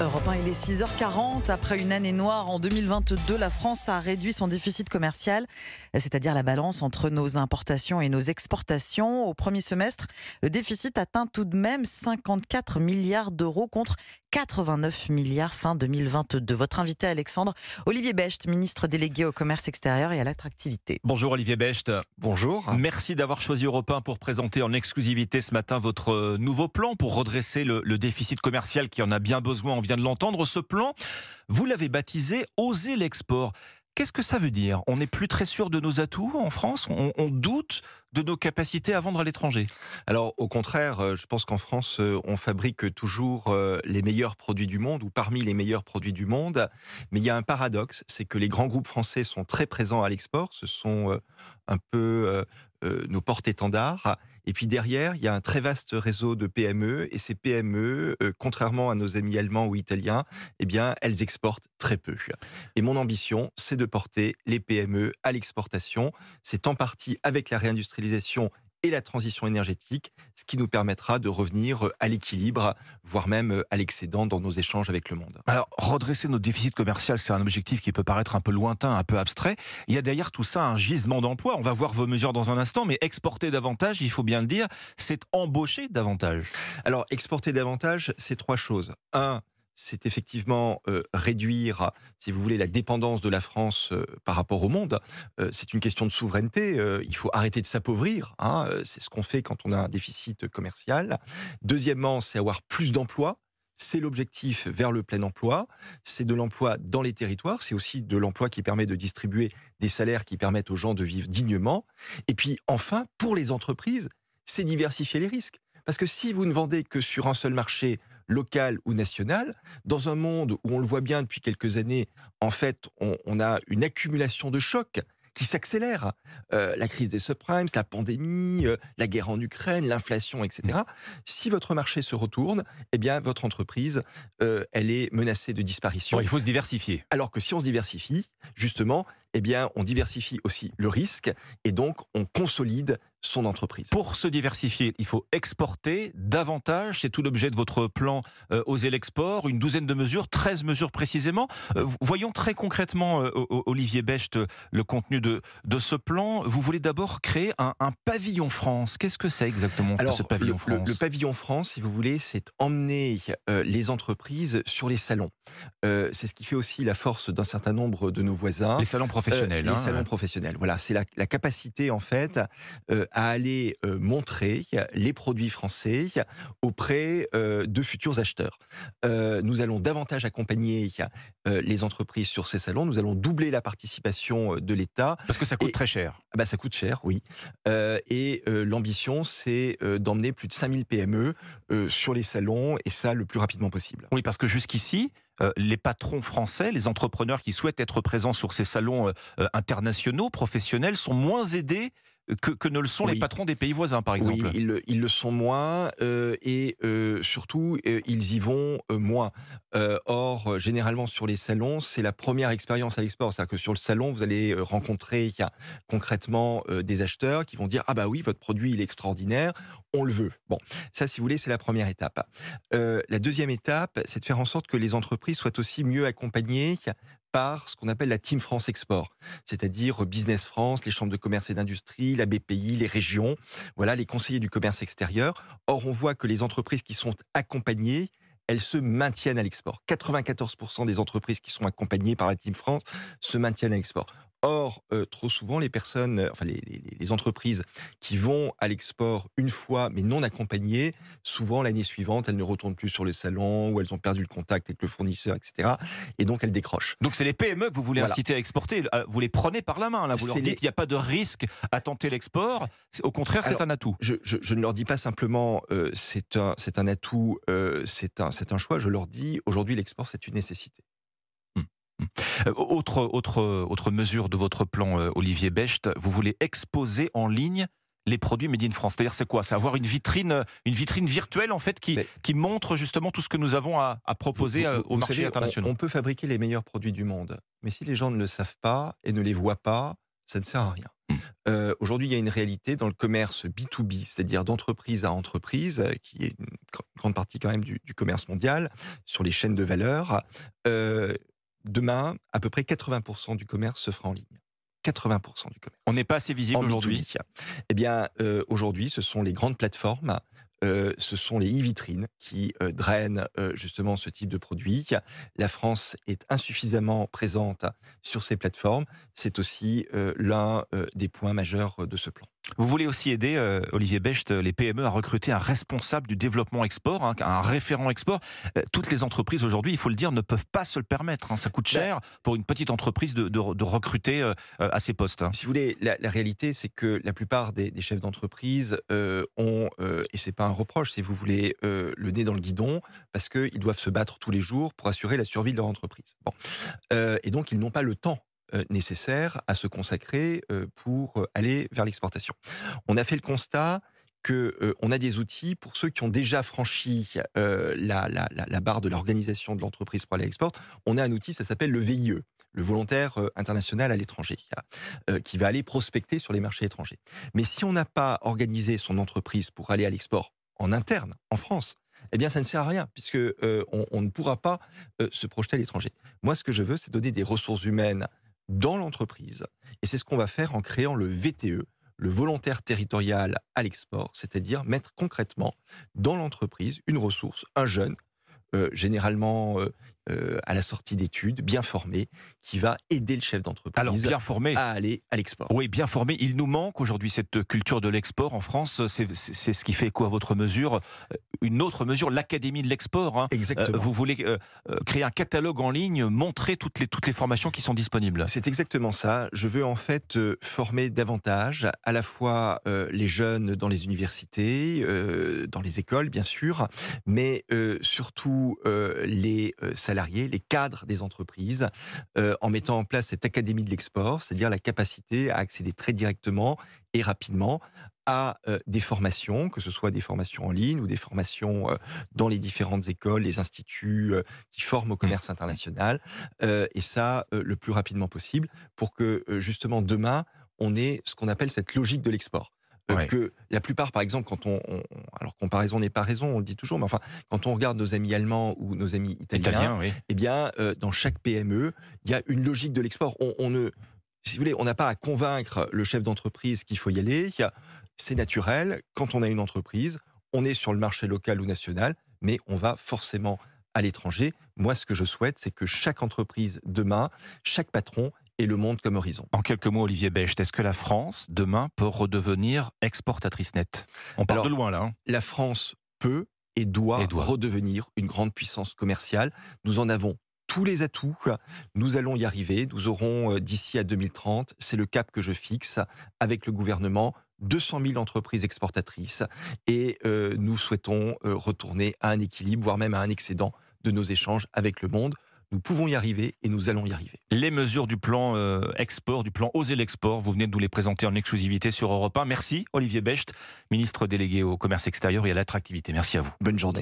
Europe 1, il est 6h40. Après une année noire en 2022, la France a réduit son déficit commercial, c'est-à-dire la balance entre nos importations et nos exportations. Au premier semestre, le déficit atteint tout de même 54 milliards d'euros contre 89 milliards fin 2022. Votre invité Alexandre, Olivier Becht, ministre délégué au commerce extérieur et à l'attractivité. Bonjour Olivier Becht. Bonjour. Merci d'avoir choisi Europe 1 pour présenter en exclusivité ce matin votre euh, nouveau plan pour redresser le, déficit commercial qui en a bien besoin, on vient de l'entendre. Ce plan, vous l'avez baptisé Oser l'export. Qu'est-ce que ça veut dire On n'est plus très sûr de nos atouts en France on, doute de nos capacités à vendre à l'étranger Alors au contraire, euh, je pense qu'en France, euh, on fabrique toujours euh, les meilleurs produits du monde ou parmi les meilleurs produits du monde. Mais il y a un paradoxe, c'est que les grands groupes français sont très présents à l'export. Ce sont un peu nos porte étendards et puis derrière, il y a un très vaste réseau de PME. Et ces PME, euh, contrairement à nos amis allemands ou italiens, eh bien, elles exportent très peu. Et mon ambition, c'est de porter les PME à l'exportation. C'est en partie avec la réindustrialisation et la transition énergétique, ce qui nous permettra de revenir euh, à l'équilibre, voire même euh, à l'excédent dans nos échanges avec le monde. Alors, redresser nos déficits commerciaux, c'est un objectif qui peut paraître un peu lointain, un peu abstrait. Il y a derrière tout ça un gisement d'emplois. On va voir vos mesures dans un instant, mais exporter davantage, il faut bien le dire, c'est embaucher davantage. Alors, exporter davantage, c'est trois choses. Un, c'est effectivement euh, réduire, si vous voulez, la dépendance de la France euh, par rapport au monde. Euh, c'est une question de souveraineté. il faut arrêter de s'appauvrir. Hein, c'est ce qu'on fait quand on a un déficit commercial. Deuxièmement, c'est avoir plus d'emplois. C'est l'objectif vers le plein emploi. C'est de l'emploi dans les territoires. C'est aussi de l'emploi qui permet de distribuer des salaires qui permettent aux gens de vivre dignement. Et puis enfin, pour les entreprises, c'est diversifier les risques. Parce que si vous ne vendez que sur un seul marché local ou national. dans un monde où on le voit bien depuis quelques années, en fait, on, a une accumulation de chocs qui s'accélère. Euh, la crise des subprimes, la pandémie, euh, la guerre en Ukraine, l'inflation, etc. Si votre marché se retourne, eh bien, votre entreprise, euh, elle est menacée de disparition. il faut se diversifier. Alors que si on se diversifie, justement, eh bien, on diversifie aussi le risque et donc on consolide son entreprise. Pour se diversifier, il faut exporter davantage. C'est tout l'objet de votre plan euh, Oser l'export. Une douzaine de mesures, 13 mesures précisément. Euh, voyons très concrètement, euh, Olivier Becht, le contenu de, de ce plan. Vous voulez d'abord créer un, pavillon France. Qu'est-ce que c'est exactement Alors, ce pavillon le, France le, pavillon France, si vous voulez, c'est emmener les entreprises sur les salons. c'est ce qui fait aussi la force d'un certain nombre de nos voisins. Les salons professionnels. les hein, salons professionnels, voilà. C'est la, la, capacité, en fait, à aller euh, montrer les produits français auprès euh, de futurs acheteurs. Euh, nous allons davantage accompagner les entreprises sur ces salons. Nous allons doubler la participation de l'État. Parce que ça coûte très cher. Ah bah, ça coûte cher, oui. et l'ambition, c'est d'emmener plus de 5000 PME sur les salons, et ça le plus rapidement possible. Oui, parce que jusqu'ici, les patrons français, les entrepreneurs qui souhaitent être présents sur ces salons internationaux, professionnels, sont moins aidés que, ne le sont les patrons des pays voisins, par exemple. Oui, ils, le sont moins euh, et euh, surtout, euh, ils y vont moins. or, généralement, sur les salons, c'est la première expérience à l'export. C'est-à-dire que sur le salon, vous allez rencontrer y concrètement des acheteurs qui vont dire Ah, bah oui, votre produit, il est extraordinaire, on le veut. Bon, ça, si vous voulez, c'est la première étape. la deuxième étape, c'est de faire en sorte que les entreprises soient aussi mieux accompagnées par ce qu'on appelle la Team France Export, c'est-à-dire Business France, les chambres de commerce et d'industrie, la BPI, les régions, voilà, les conseillers du commerce extérieur. Or, on voit que les entreprises qui sont accompagnées, elles se maintiennent à l'export. 94% des entreprises qui sont accompagnées par la Team France se maintiennent à l'export. Or, euh, trop souvent, les personnes, euh, enfin les, entreprises qui vont à l'export une fois, mais non accompagnées, souvent l'année suivante, elles ne retournent plus sur le salon ou elles ont perdu le contact avec le fournisseur, etc. Et donc elles décrochent. Donc c'est les PME que vous voulez inciter à exporter. Euh, vous les prenez par la main. Là, vous leur dites il n'y a pas de risque à tenter l'export. Au contraire, c'est un atout. Je, ne leur dis pas simplement c'est un, atout, c'est un, un choix. Je leur dis aujourd'hui l'export c'est une nécessité. Autre, autre, autre mesure de votre plan, euh, Olivier Becht, vous voulez exposer en ligne les produits Made in France. C'est-à-dire, c'est quoi C'est avoir une vitrine, euh, une vitrine virtuelle, en fait, qui, qui montre justement tout ce que nous avons à, proposer euh, au marché international. On, peut fabriquer les meilleurs produits du monde. Mais si les gens ne le savent pas et ne les voient pas, ça ne sert à rien. Hmm. Aujourd'hui, il y a une réalité dans le commerce B2B, c'est-à-dire d'entreprise à entreprise, qui est une grande partie quand même du, commerce mondial, sur les chaînes de valeur demain, à peu près 80% du commerce se fera en ligne. 80% du commerce. On n'est pas assez visible aujourd'hui. Eh bien, euh, aujourd'hui, ce sont les grandes plateformes, euh, ce sont les e-vitrines qui euh, drainent justement ce type de produit. La France est insuffisamment présente sur ces plateformes. C'est aussi l'un des points majeurs de ce plan. Vous voulez aussi aider, euh, Olivier Becht, euh, les PME à recruter un responsable du développement export, hein, un référent export. Euh, toutes les entreprises aujourd'hui, il faut le dire, ne peuvent pas se le permettre. Hein. Ça coûte ben cher pour une petite entreprise de, recruter à ces postes. Hein. Si vous voulez, la, réalité, c'est que la plupart des, chefs d'entreprise ont, et c'est pas un reproche, si vous voulez, le nez dans le guidon, parce qu'ils doivent se battre tous les jours pour assurer la survie de leur entreprise. et donc, ils n'ont pas le temps euh, nécessaires à se consacrer euh, pour euh, aller vers l'exportation. On a fait le constat que on a des outils pour ceux qui ont déjà franchi la, barre de l'organisation de l'entreprise pour aller à l'export. On a un outil, ça s'appelle le VIE, le volontaire international à l'étranger, qui va aller prospecter sur les marchés étrangers. Mais si on n'a pas organisé son entreprise pour aller à l'export en interne, en France, eh bien, ça ne sert à rien, puisque on, ne pourra pas se projeter à l'étranger. Moi, ce que je veux, c'est donner des ressources humaines dans l'entreprise. Et c'est ce qu'on va faire en créant le VTE, le volontaire territorial à l'export, c'est-à-dire mettre concrètement dans l'entreprise une ressource, un jeune. Euh, généralement, euh, euh, à la sortie d'études, bien formé, qui va aider le chef d'entreprise à aller à l'export. Oui, bien formé. Il nous manque aujourd'hui cette culture de l'export en France. C'est, ce qui fait écho à votre mesure. Euh, une autre mesure, l'Académie de l'export. Hein. Exactement. Euh, vous voulez créer un catalogue en ligne, montrer toutes les, toutes les formations qui sont disponibles. C'est exactement ça. Je veux en fait former davantage à la fois les jeunes dans les universités, dans les écoles, bien sûr, mais surtout les salariés les cadres des entreprises, euh, en mettant en place cette académie de l'export, c'est-à-dire la capacité à accéder très directement et rapidement à euh, des formations, que ce soit des formations en ligne ou des formations euh, dans les différentes écoles, les instituts qui forment au mmh. commerce international, et ça le plus rapidement possible, pour que justement demain, on ait ce qu'on appelle cette logique de l'export. Euh, que la plupart, par exemple, quand on, alors comparaison n'est pas raison, on le dit toujours, mais enfin, quand on regarde nos amis allemands ou nos amis italiens, eh bien, euh, dans chaque PME, il y a une logique de l'export. On, on, ne, si vous voulez, on n'a pas à convaincre le chef d'entreprise qu'il faut y aller. C'est naturel. Quand on a une entreprise, on est sur le marché local ou national, mais on va forcément à l'étranger. Moi, ce que je souhaite, c'est que chaque entreprise demain, chaque patron et le monde comme horizon. En quelques mots, Olivier Becht, est-ce que la France, demain, peut redevenir exportatrice nette On parle de loin là. Hein. La France peut et doit, redevenir une grande puissance commerciale. Nous en avons tous les atouts. Nous allons y arriver. Nous aurons euh, d'ici à 2030, c'est le cap que je fixe avec le gouvernement, 200 000 entreprises exportatrices et euh, nous souhaitons euh, retourner à un équilibre, voire même à un excédent de nos échanges avec le monde. Nous pouvons y arriver et nous allons y arriver. Les mesures du plan euh, export, du plan Oser l'export, vous venez de nous les présenter en exclusivité sur Europe 1. Merci Olivier Becht, ministre délégué au commerce extérieur et à l'attractivité. Merci à vous. Bonne journée.